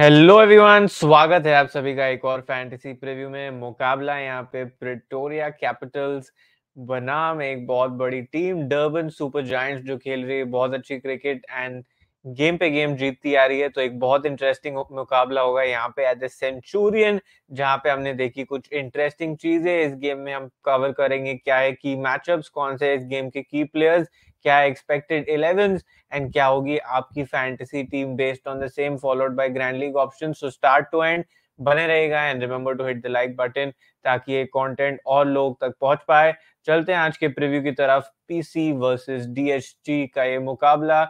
Hello everyone स्वागत है आप सभी का एक और फैंटेसी प्रीव्यू में मुकाबला यहाँ पे प्रिटोरिया कैपिटल्स बनाम एक बहुत बड़ी टीम डर्बन सुपर जॉय जो खेल रही है बहुत अच्छी क्रिकेट एंड गेम पे गेम जीतती आ रही है तो एक बहुत इंटरेस्टिंग मुकाबला होगा यहाँ पे एट द सेंचुरियन जहाँ पे हमने देखी कुछ इंटरेस्टिंग चीजें इस गेम में हम कवर करेंगे क्या है की मैचअप्स कौन से इस गेम के की प्लेयर्स क्या एक्सपेक्टेड इलेवन एंड क्या होगी आपकी fantasy team based on the same followed by grand league option so start to end बने रहेगा and remember to hit the like button ताकि ये कंटेंट और लोग तक पहुंच पाए चलते हैं आज के प्रीव्यू की तरफ पीसी वर्सेस डीएचटी का ये मुकाबला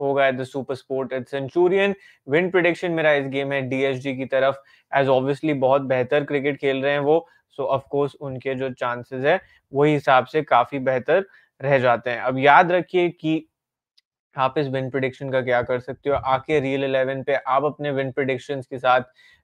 होगा at the super sport at Centurion win prediction मेरा इस गेम है डीएचडी की तरफ एज ऑब्वियसली बहुत बेहतर क्रिकेट खेल रहे हैं वो सो so ऑफ कोर्स उनके जो चांसेस है वही हिसाब से काफी बेहतर रह जाते हैं अब याद रखिए कि आप इस विन प्रिडिक्शन का क्या कर सकते हो आके रियल इलेवन पे आप अपने विन प्रिडिक्शन के साथ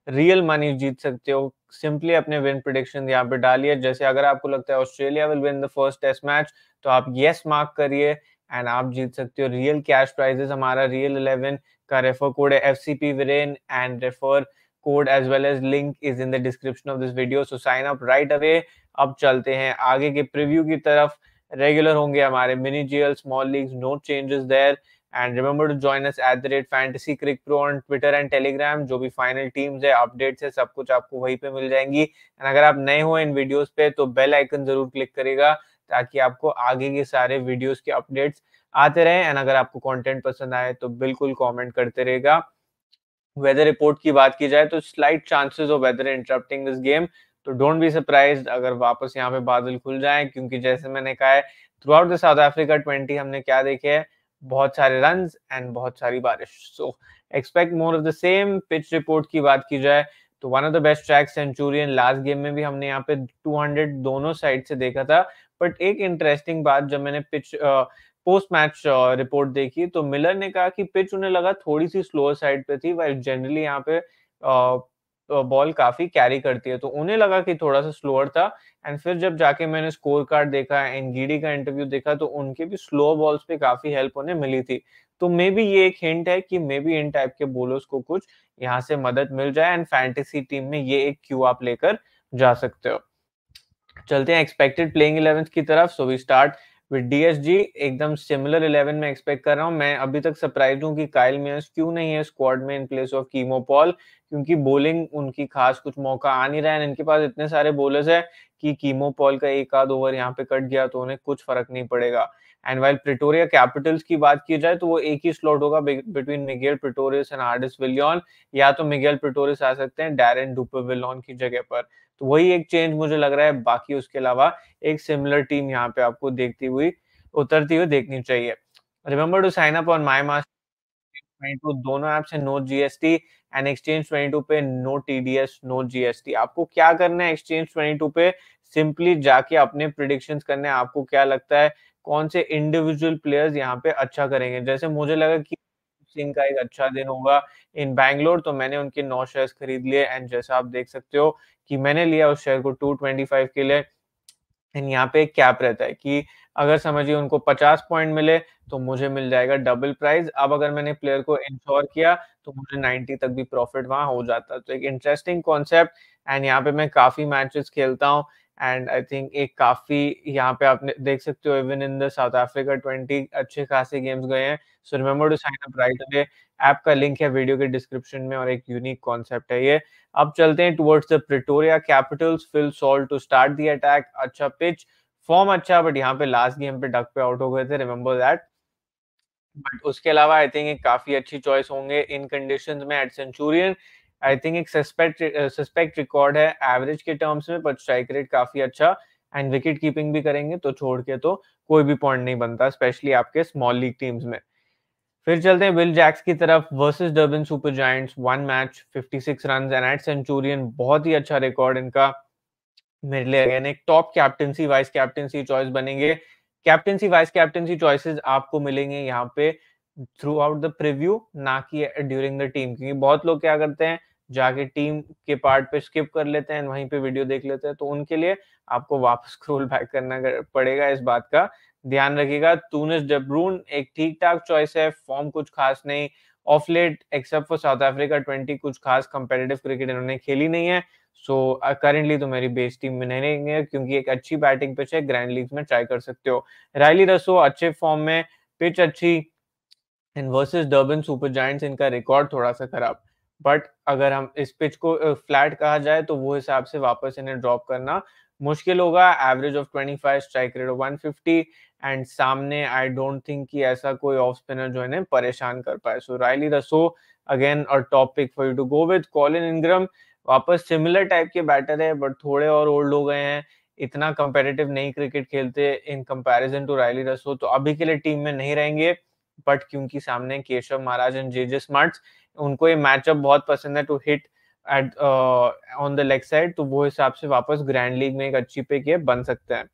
रियल मनी जीत सकते हो सिंपली अपने विन प्रिडिक्शन यहाँ पे डालिए जैसे अगर आपको लगता है Australia will win the first test match तो आप येस मार्क करिए एंड आप जीत सकते हो रियल कैश प्राइजेस हमारा रियल इलेवन का रेफर कोड है F C P Viren and refer code as well as link is in the description of this video so sign up right away अब चलते हैं आगे के प्रिव्यू की तरफ रेगुलर होंगे हमारे mini GL small league no changes there and remember to join us at the rate fantasy cric pro on Twitter and Telegram जो भी फाइनल टीम्स है अपडेट्स है सब कुछ आपको वहीं पे मिल जाएंगी एंड अगर आप नए हो इन वीडियोस पे तो बेल आइकन जरूर क्लिक करेगा ताकि आपको आगे के सारे वीडियोस के अपडेट्स आते रहे एंड अगर आपको कंटेंट पसंद आए तो बिल्कुल कमेंट करते रहेगा वेदर रिपोर्ट की बात की जाए तो slight chances of weather interrupting this game तो डोंट बी सरप्राइज अगर वापस यहाँ पे बादल खुल जाए क्योंकि जैसे मैंने कहा है throughout the South Africa twenty हमने क्या देखे है बहुत सारे रन एंड बहुत सारी बारिश so expect more of the same pitch report की बात की जाए तो one of the best track Centurion last game में भी हमने यहाँ पे 200 दोनों साइड से देखा था बट एक इंटरेस्टिंग बात जब मैंने पिच पोस्ट मैच रिपोर्ट देखी तो मिलर ने कहा कि पिच उन्हें लगा थोड़ी सी स्लोअर साइड पे थी वाइल जनरली यहाँ पे बॉल काफी कैरी करती है तो उन्हें लगा कि थोड़ा सा स्लोअर था एंड फिर जब जाके मैंने स्कोर कार्ड देखा एनगीडी का इंटरव्यू देखा तो उनके भी स्लो बॉल्स पे काफी हेल्प उन्हें मिली थी तो मे बी ये एक हिंट है कि मे बी इन टाइप के बोलर्स को कुछ यहाँ से मदद मिल जाए एंड फैंटेसी टीम में ये एक क्यू आप लेकर जा सकते हो चलते हैं एक्सपेक्टेड प्लेइंग इलेवन की तरफ so we start with DSG एकदम सिमिलर इलेवन में एक्सपेक्ट कर रहा हूं मैं अभी तक सरप्राइज हूं कि काइल मेयर्स क्यों नहीं है स्क्वाड में इन प्लेस ऑफ कीमोपॉल क्योंकि बोलिंग उनकी खास कुछ मौका आ नहीं रहा है इनके पास इतने सारे बोलर्स है कि कीमोपॉल का एक आध ओवर यहाँ पे कट गया तो उन्हें कुछ फर्क नहीं पड़ेगा एंड वाइल प्रिटोरिया कैपिटल्स की बात की जाए तो वो एक ही स्लॉट होगा between Miguel Pretorius and Ardis Willian या तो मिगेल प्रिटोरियस आ सकते हैं डैरन डुपेविलॉन की जगह पर तो वही एक चेंज मुझे लग रहा है बाकी उसके अलावा एक सिमिलर टीम यहाँ पे आपको देखती हुई उतरती हुई देखनी चाहिए remember to sign up on my master दोनों ऐप है नो जीएसटी एंड एक्सचेंज 22 पे नो टीडीएस नो जीएसटी आपको क्या करना है एक्सचेंज 22 पे सिंपली जाके अपने प्रिडिक्शंस करने आपको क्या लगता है कौन से इंडिविजुअल प्लेयर्स यहाँ पे अच्छा करेंगे जैसे मुझे लगा कि सिंह का एक अच्छा दिन होगा इन बैंगलोर तो मैंने उनके नौ शेयर्स खरीद लिए एंड जैसा आप देख सकते हो कि मैंने लिया उस शेयर को 225 के लिए एंड यहाँ पे कैप रहता है कि अगर समझिए उनको 50 पॉइंट मिले तो मुझे मिल जाएगा डबल प्राइस अब अगर मैंने प्लेयर को इंश्योर किया तो मुझे 90 तक भी प्रॉफिट वहां हो जाता तो एक इंटरेस्टिंग कॉन्सेप्ट एंड यहाँ पे मैं काफ़ी मैचेस खेलता हूँ एंड आई थिंक एक काफ़ी यहाँ पे आपने देख सकते हो even in the South Africa twenty अच्छे खासे गेम्स गए हैं so remember to sign up right away app का लिंक है वीडियो के डिस्क्रिप्शन में और एक यूनिक कॉन्सेप्ट है ये अब चलते हैं towards the Pretoria Capitals Phil Salt to start the attack अच्छा पिच फॉर्म अच्छा बट यहाँ पे लास्ट गेम पे डक पे आउट हो गए थे रिमेम्बर दैट बट उसके अलावा आई थिंक एक काफी अच्छी चॉइस होंगे इन कंडीशन में एट सेंचुरियन आई थिंक एक सस्पेक्ट सस्पेक्ट रिकॉर्ड है एवरेज के टर्म्स में पर स्ट्राइक रेट काफी अच्छा एंड विकेट कीपिंग भी करेंगे तो छोड़ के तो कोई भी पॉइंट नहीं बनता स्पेशली आपके स्मॉल लीग टीम्स में फिर चलते हैं विल जैक्स की तरफ versus Durban Super Giants one match 56 run and at Centurion बहुत ही अच्छा रिकॉर्ड इनका मेरे लिए अगेन एक top captaincy vice captaincy choice बनेंगे कैप्टनसी वाइस कैप्टनसी चॉइसेस आपको मिलेंगे यहाँ पे थ्रू आउट द प्रिव्यू ना कि ड्यूरिंग द टीम क्योंकि बहुत लोग क्या करते हैं जाके टीम के पार्ट पे स्किप कर लेते हैं वहीं पे वीडियो देख लेते हैं तो उनके लिए आपको वापस स्क्रोल बैक करना पड़ेगा इस बात का ध्यान रखिएगा तूनिस डब्रून एक ठीक ठाक चॉइस है फॉर्म कुछ खास नहीं of late except for South Africa twenty कुछ खास कंपेटेटिव क्रिकेट इन्होंने खेली नहीं है सो so, करेंटली uh, तो मेरी बेस टीम में नहीं रहेंगे क्योंकि एक अच्छी बैटिंग पिच है ग्रैंड लीग में ट्राई कर सकते हो रायली रसो अच्छे फॉर्म में पिच अच्छी and versus Durban Super Joint इनका रिकॉर्ड थोड़ा सा खराब बट अगर हम इस पिच को फ्लैट uh, कहा जाए तो वो हिसाब से वापस इन्हें ड्रॉप करना मुश्किल होगा average of five strike rate of fifty and सामने आई डोंट थिंक कि ऐसा कोई ऑफ स्पिनर जो है परेशान कर पाए सो रायली रसो अगेन और top pick for you to go with Colin Ingram वापस सिमिलर टाइप के बैटर है बट थोड़े और ओल्ड हो गए हैं इतना कंपेरेटिव नहीं क्रिकेट खेलते इन कंपैरिजन टू रायली रसो तो अभी के लिए टीम में नहीं रहेंगे बट क्योंकि सामने Keshav Maharaj and JJ Smuts उनको ये मैचअप बहुत पसंद है to hit it on the leg side तो वो हिसाब से वापस ग्रैंड लीग में एक अच्छी पिक ये बन सकते हैं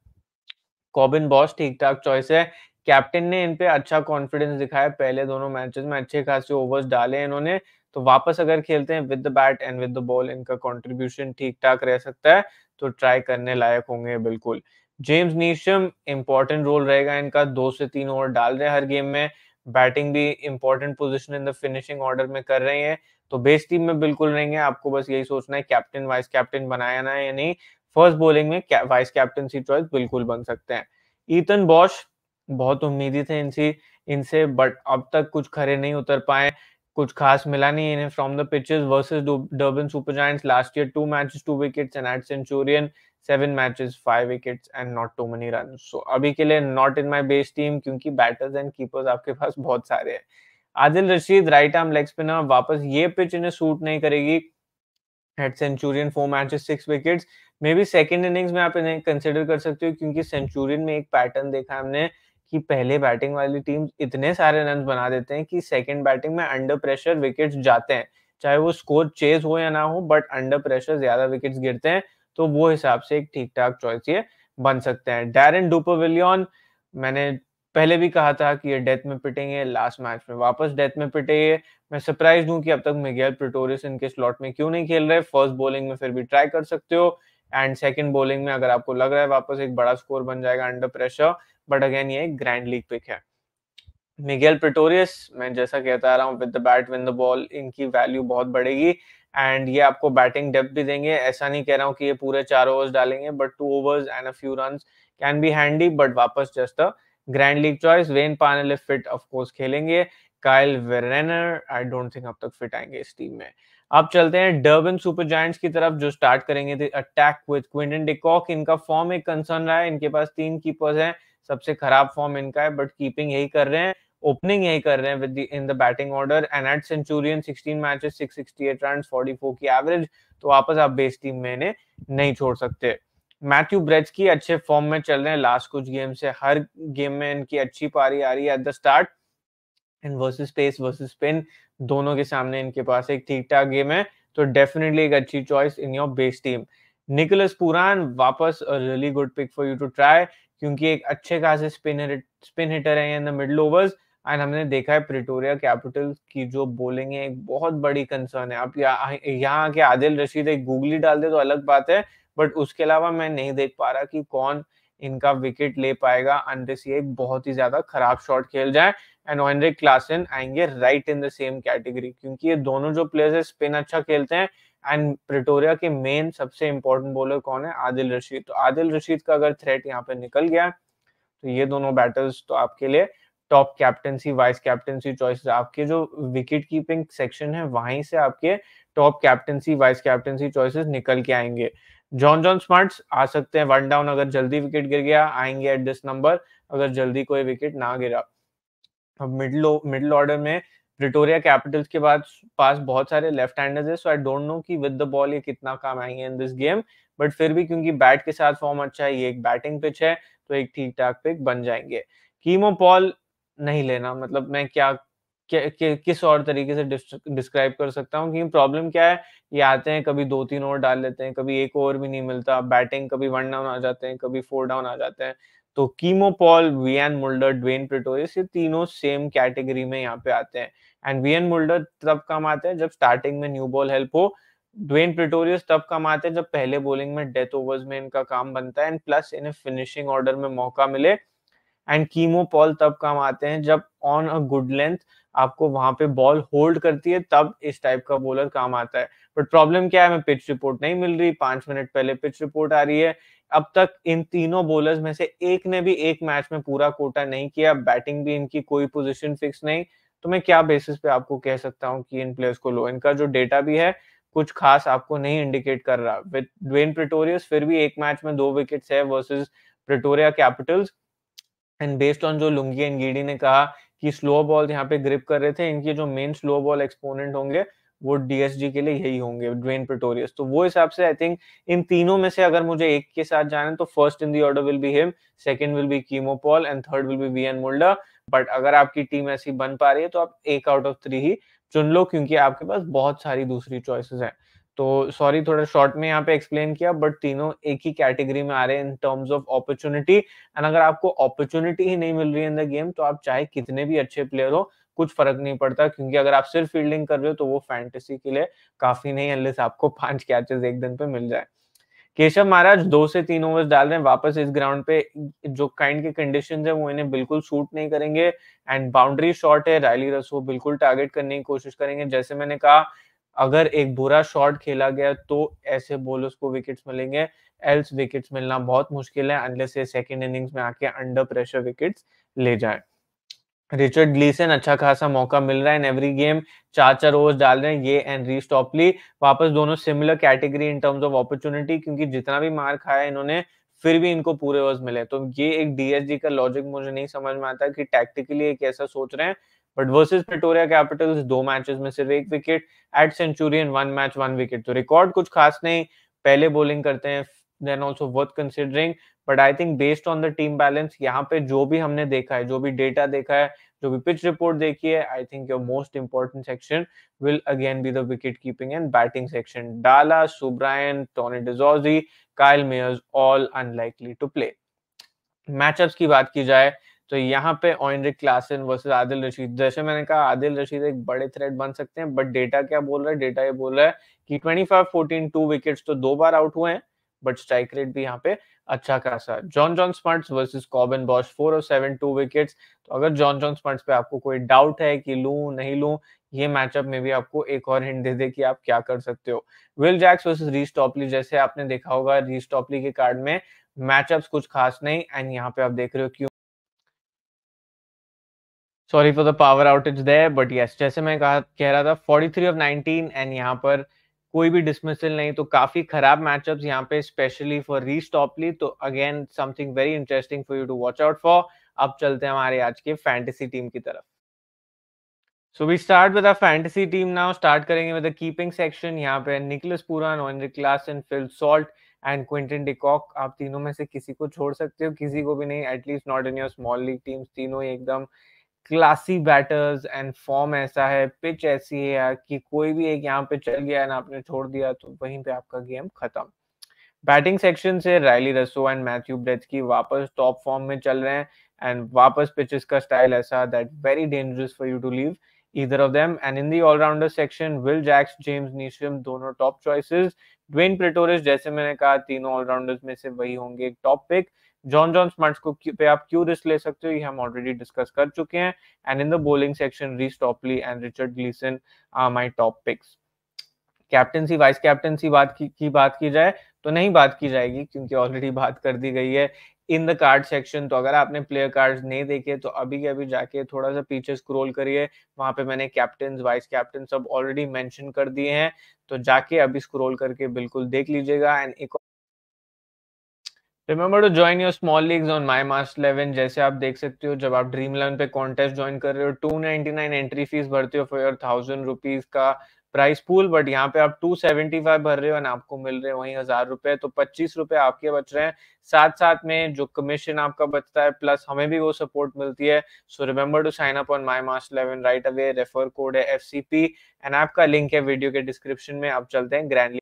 कॉबिन बॉस ठीक ठाक चॉइस है कैप्टन ने इन पे अच्छा कॉन्फिडेंस दिखाया पहले दोनों मैचेस में अच्छे खासे ओवर्स डाले इन्होंने तो वापस अगर खेलते हैं with the bat and with the ball इनका कंट्रीब्यूशन ठीक ठाक रह सकता है तो ट्राई करने लायक होंगे बिल्कुल जेम्स नीशम इंपॉर्टेंट रोल रहेगा इनका दो से तीन ओवर डाल रहे हैं हर गेम में बैटिंग भी important position in the finishing order में कर रहे हैं तो बेस टीम में बिल्कुल नहीं है आपको बस यही सोचना है कैप्टन वाइस कैप्टन बनाया है या नहीं फर्स्ट बॉलिंग में वाइस सी चॉइस बिल्कुल बन सकते हैं ईतन बॉश बहुत उम्मीदी थे इनसी इनसे बट अब तक कुछ खरे नहीं उतर पाए कुछ खास मिला नहीं इन्हें from the pitches versus Durban Super Joint last year two matches two wickets and at Centurion seven matches five wickets and not too many run so अभी के लिए not in my best team क्योंकि batters and keepers आपके पास बहुत सारे हैं Adil Rashid right arm leg spinner वापस ये पिच इन्हें सूट नहीं करेगी at Centurion four matches six wickets maybe second innings में आप इन्हें कंसिडर कर सकते हो क्योंकि सेंचुरियन में एक पैटर्न देखा हमने कि पहले बैटिंग वाली टीम इतने सारे रन बना देते हैं कि सेकेंड बैटिंग में अंडर प्रेशर विकेट्स जाते हैं चाहे वो स्कोर चेज हो या ना हो बट अंडर प्रेशर ज्यादा विकेट्स गिरते हैं तो वो हिसाब से एक ठीक ठाक चॉइस ये बन सकते हैं डैरन डुपोविलियन मैंने पहले भी कहा था कि ये डेथ में पिटेंगे लास्ट मैच में वापस डेथ में पिटे ये मैं सरप्राइज हूँ कि अब तक मिगेल प्रिटोरियस इनके स्लॉट में क्यों नहीं खेल रहे फर्स्ट बॉलिंग में फिर भी ट्राई कर सकते हो एंड सेकंड बॉलिंग में अगर आपको लग रहा है वापस एक बड़ा स्कोर बन जाएगा अंडर प्रेशर बट अगेन ये एक ग्रैंड लीग पिक है मिगेल प्रिटोरियस मैं जैसा कहता आ रहा हूँ with the bat win the ball इनकी वैल्यू बहुत बढ़ेगी एंड ये आपको बैटिंग डेप भी देंगे ऐसा नहीं कह रहा हूँ कि ये पूरे चार ओवर्स डालेंगे but two overs and a few run can be handy but वापस just a grand league choice Wayne Parnell fit of course खेलेंगे Kyle Verreynne I don't think अब तक फिट आएंगे इस टीम में अब चलते हैं डर्बन सुपर जॉइंट्स की तरफ जो स्टार्ट करेंगे थे अटैक विद क्विंटन डिकॉक इनका फॉर्म एक कंसर्न रहा है इनके पास तीन कीपर्स हैं सबसे खराब फॉर्म इनका है बट कीपिंग यही कर रहे हैं ओपनिंग यही कर रहे हैं within the batting order and at Centurion 16 matches 668 run 44 की एवरेज तो वापस आप बेस टीम में इन्हें नहीं छोड़ सकते मैथ्यू ब्रेज की अच्छे फॉर्म में चल रहे हैं लास्ट कुछ गेम से हर गेम में इनकी अच्छी पारी आ रही है at the start and versus pace versus spin दोनों के सामने इनके पास एक ठीक ठाक गेम है तो डेफिनेटली एक अच्छी choice in your base team Nicholas Pooran वापस really good pick for you to try क्योंकि एक अच्छे खासे स्पिन स्पिन हिटर है in the middle overs and हमने देखा है प्रिटोरिया कैपिटल की जो बोलिंग है एक बहुत बड़ी कंसर्न है आप यहाँ के आदिल रशीद एक गूगली डाल दे तो अलग बात है बट उसके अलावा मैं नहीं देख पा रहा कि कौन इनका विकेट ले पाएगा अनलेस ये एक बहुत ही ज्यादा खराब शॉट खेल जाए एंड ऑनरे क्लासन आएंगे right in the same category क्योंकि ये दोनों जो प्लेयर्स है स्पिन अच्छा खेलते हैं एंड प्रिटोरिया के मेन सबसे इंपॉर्टेंट बॉलर कौन है आदिल रशीद तो आदिल रशीद का अगर थ्रेट यहाँ पे निकल गया तो ये दोनों बैटर्स तो आपके लिए top captaincy vice captaincy choices आपके जो विकेट कीपिंग सेक्शन है वहीं से आपके top captaincy vice captaincy choices निकल के आएंगे जॉन जॉन स्मार्ट्स आ सकते हैं वन डाउन अगर जल्दी विकेट गिर गया आएंगे एट दिस नंबर अगर जल्दी कोई विकेट ना गिरा अब मिडल मिडल ऑर्डर में प्रिटोरिया कैपिटल्स के बाद पास बहुत सारे लेफ्ट हैंडर्स है सो आई डोंट नो कि विद द बॉल ये कितना काम आएंगे इन दिस गेम बट फिर भी क्योंकि बैट के साथ फॉर्म अच्छा है ये एक बैटिंग पिच है तो एक ठीक ठाक पिक बन जाएंगे कीमो पॉल नहीं लेना मतलब मैं क्या कि, किस और तरीके से डिस्क्राइब कर सकता हूँ कि प्रॉब्लम क्या है ये आते हैं कभी दो तीन ओवर डाल लेते हैं कभी एक ओवर भी नहीं मिलता बैटिंग कभी वन डाउन आ जाते हैं कभी फोर डाउन आ जाते हैं तो Keemo Paul and Mulder Dwaine Pretorius ये तीनों सेम कैटेगरी में यहाँ पे आते हैं एंड वी एन मुल्डर तब काम आते हैं जब स्टार्टिंग में न्यू बॉल हेल्प हो ड्वेन प्रिटोरियस तब काम आते हैं जब पहले बॉलिंग में डेथ ओवर्स में इनका काम बनता है एंड प्लस इन्हें फिनिशिंग ऑर्डर में मौका मिले एंड कीमो पॉल तब काम आते हैं जब ऑन अ गुड लेंथ आपको वहां पे बॉल होल्ड करती है तब इस टाइप का बॉलर काम आता है बट प्रॉब्लम क्या है हमें पिच रिपोर्ट नहीं मिल रही पांच मिनट पहले पिच रिपोर्ट आ रही है अब तक इन तीनों बॉलर्स में से एक ने भी एक मैच में पूरा कोटा नहीं किया बैटिंग भी इनकी कोई पोजिशन फिक्स नहीं तो मैं क्या बेसिस पे आपको कह सकता हूँ कि इन प्लेयर्स को लो इनका जो डेटा भी है कुछ खास आपको नहीं इंडिकेट कर रहा विद ड्वेन प्रिटोरियस फिर भी एक मैच में दो विकेट्स है versus Pretoria Capitals and based on जो लुंगी एंड गिडी ने कहा कि स्लो बॉल यहाँ पे ग्रिप कर रहे थे इनके जो मेन स्लो बॉल एक्सपोनेंट होंगे वो डीएसजी के लिए यही होंगे ड्वेन प्रिटोरियस तो वो हिसाब से आई थिंक इन तीनों में से अगर मुझे एक के साथ जाने तो first in the order will be him second will be Keemo Paul and third will be Wiaan Mulder but अगर आपकी टीम ऐसी बन पा रही है तो आप एक आउट ऑफ थ्री ही चुन लो क्योंकि आपके पास बहुत सारी दूसरी चॉइसेस हैं तो सॉरी थोड़ा शॉर्ट में यहाँ पे एक्सप्लेन किया बट तीनों एक ही कैटेगरी में आ रहे हैं in terms of opportunity and अगर आपको अपॉर्चुनिटी ही नहीं मिल रही है इन द गेम तो आप चाहे कितने भी अच्छे प्लेयर हो कुछ फर्क नहीं पड़ता क्योंकि अगर आप सिर्फ फील्डिंग कर रहे हो तो वो फैंटेसी के लिए काफी नहीं अनलेस आपको पांच कैचेस एक दिन पे मिल जाए केशव महाराज दो से तीन ओवर्स डाल रहे हैं वापस इस ग्राउंड पे जो काइंड के कंडीशन है वो इन्हें बिल्कुल सूट नहीं करेंगे एंड बाउंड्री शॉट है रायली रसो बिल्कुल टारगेट करने की कोशिश करेंगे जैसे मैंने कहा अगर एक बुरा शॉट खेला गया तो ऐसे बोलर्स को विकेट्स मिलेंगे एल्स विकेट्स मिलना बहुत मुश्किल है अनलेस ये सेकेंड इनिंग्स में आके अंडर प्रेशर विकेट्स ले जाए रिचर्ड लीसन अच्छा खासा मौका मिल रहा है इन एवरी गेम चार चार ओवर्स डाल रहे हैं ये एंड री स्टॉपली वापस दोनों similar category in terms of opportunity क्योंकि जितना भी मार खाया इन्होंने फिर भी इनको पूरे ओवर्स मिले तो ये एक डीएसजी का लॉजिक मुझे नहीं समझ में आता कि टैक्टिकली एक ऐसा सोच रहे हैं बट वर्सेज प्रिटोरिया कैपिटल्स दो मैचेस में सिर्फ एक wicket at Centurion one match one wicket तो रिकॉर्ड कुछ खास नहीं पहले बॉलिंग करते हैं then also worth considering but I think based on the team balance यहाँ पे जो भी हमने देखा है जो भी डेटा देखा है जो भी पिच रिपोर्ट देखी है I think your most important section will again be the wicket keeping and batting section Dala Subrayen Tony de Zorzi Kyle Mayers all unlikely to play matchups की बात की जाए तो यहाँ पे Heinrich Klaasen versus Adil Rashid जैसे मैंने कहा आदिल रशीद एक बड़े थ्रेड बन सकते हैं बट डेटा क्या बोल रहा है डेटा ये बोल रहा है कि twenty five fourteen two wickets तो दो बार आउट हुए हैं बट स्ट्राइक रेट भी यहाँ पे अच्छा खासा John John Smuts versus Corbin Bosch four और सेवन टू विकेट्स तो अगर जॉन जॉन स्मार्ट्स पे आपको कोई डाउट है कि लू नहीं लू ये मैचअप में भी आपको एक और हिंट दे दे कि आप क्या कर सकते हो Will Jacks versus Reece Topley जैसे आपने देखा होगा रीस टॉपली के कार्ड में मैचअप्स कुछ खास नहीं एंड यहाँ पे आप देख रहे हो क्यों sorry for the power outage there but yes जैसे मैं कहा कह रहा था 43 ऑफ 19 एंड यहाँ पर कोई भी डिसमिसल नहीं तो काफी खराब मैचअप्स यहाँ पे स्पेशली फॉर री स्टॉपली तो again something very interesting for you to watch out for अब चलते हैं हमारे आज के फैंटेसी टीम की तरफ so we start with our fantasy team now start करेंगे विद द कीपिंग सेक्शन यहाँ पे Nicholas Pooran Heinrich Klaasen and Phil Salt and Quinton de Kock आप तीनों में से किसी को छोड़ सकते हो किसी को भी नहीं at least not in your small league teams तीनों ही एकदम क्लासी बैटर्स एंड फॉर्म ऐसा है पिच ऐसी है यार कि कोई भी एक यहाँ पे चल गया ना आपने छोड़ दिया तो वहीं पे आपका गेम खत्म बैटिंग सेक्शन से Rilee Rossouw and Matthew Breetzke वापस टॉप फॉर्म में चल रहे हैं एंड वापस पिचेस का स्टाइल ऐसा that very dangerous for you to leave इधर off them. And in the allrounder section Will Jacks James Neesham दोनों टॉप choices. ड्वेन प्रिटोरिस जैसे मैंने कहा, तीनों ऑलराउंडर्स में से वही होंगे top pick Jon Jon Smuts को पे आप क्यों रिस्क ले सकते हो ये हम ऑलरेडी डिस्कस कर चुके हैं and in the bowling section Reece Topley and Richard Gleeson are my top picks captaincy vice captaincy बात की, की बात की जाए तो नहीं बात की जाएगी क्योंकि ऑलरेडी बात कर दी गई है इन द कार्ड सेक्शन तो अगर आपने प्लेयर कार्ड्स नहीं देखे तो अभी के अभी जाके थोड़ा सा पीछे स्क्रॉल करिए वहां पे मैंने कैप्टन वाइस कैप्टन सब ऑलरेडी मेंशन कर दिए हैं तो जाके अभी स्क्रॉल करके बिल्कुल देख लीजिएगा एंड एक remember to join your small leagues on my master eleven जैसे आप देख सकते हो जब आप ड्रीम इलेवन पे कॉन्टेस्ट ज्वाइन कर रहे हो two ninety nine entry fee भरते हो फॉर योर थाउजेंड रुपीज का प्राइस पूल बट यहाँ पे आप टू सेवेंटी फाइव भर रहे हो एंड आपको मिल रहे हैं वहीं हजार रुपए तो पच्चीस रुपए आपके बच रहे हैं साथ साथ में जो कमीशन आपका बचता है प्लस हमें भी वो सपोर्ट मिलती है so remember to sign up on my master eleven right away refer code है एफ सी पी एंड आपका लिंक है वीडियो के डिस्क्रिप्शन में आप चलते हैं ग्रैंडली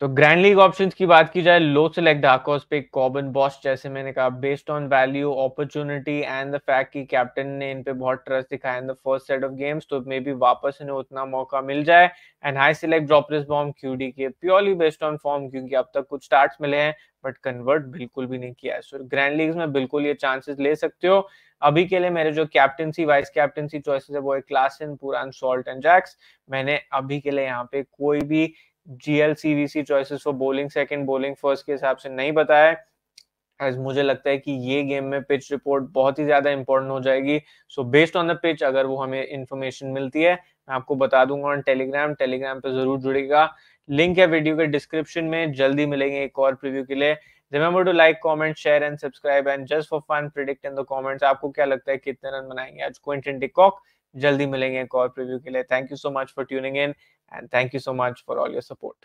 तो ग्रैंड लीग ऑप्शंस की बात की जाए लो सेलेक्ट हाकोस पे कॉबन बॉस जैसे मैंने कहा based on value opportunity and the fact कि कैप्टन ने इन पे बहुत ट्रस्ट दिखाया in the first set of games तो मे बी वापस इन्हें उतना मौका मिल जाए एंड हाई सिलेक्ट ड्रॉपलेस बॉम्ब क्यूडी के प्योरली बेस्ड ऑन फॉर्म क्योंकि अब तक कुछ स्टार्ट मिले हैं बट कन्वर्ट बिल्कुल भी नहीं किया है सो ग्रैंड लीग में बिल्कुल ये चांसेस ले सकते हो अभी के लिए मेरे जो कैप्टनसी वाइस कैप्टनसी चॉइसेस है वो है क्लासन पुरान सॉल्ट एंड जैक्स मैंने अभी के लिए यहाँ पे कोई भी GL CVC choices for bowling second bowling first के हिसाब से नहीं बताया एज मुझे लगता है कि ये गेम में पिच रिपोर्ट बहुत ही ज्यादा इंपॉर्टेंट हो जाएगी so based on the pitch अगर वो हमें इन्फॉर्मेशन मिलती है मैं आपको बता दूंगा ऑन टेलीग्राम टेलीग्राम पे जरूर जुड़ेगा लिंक है वीडियो के डिस्क्रिप्शन में जल्दी मिलेंगे एक और प्रीव्यू के लिए remember to like comment share and subscribe and just for fun predict in the comments आपको क्या लगता है कितने रन बनाएंगे आज क्विंटन टिकॉक जल्दी मिलेंगे एक और प्रीव्यू के लिए thank you so much for tuning in And thank you so much for all your support.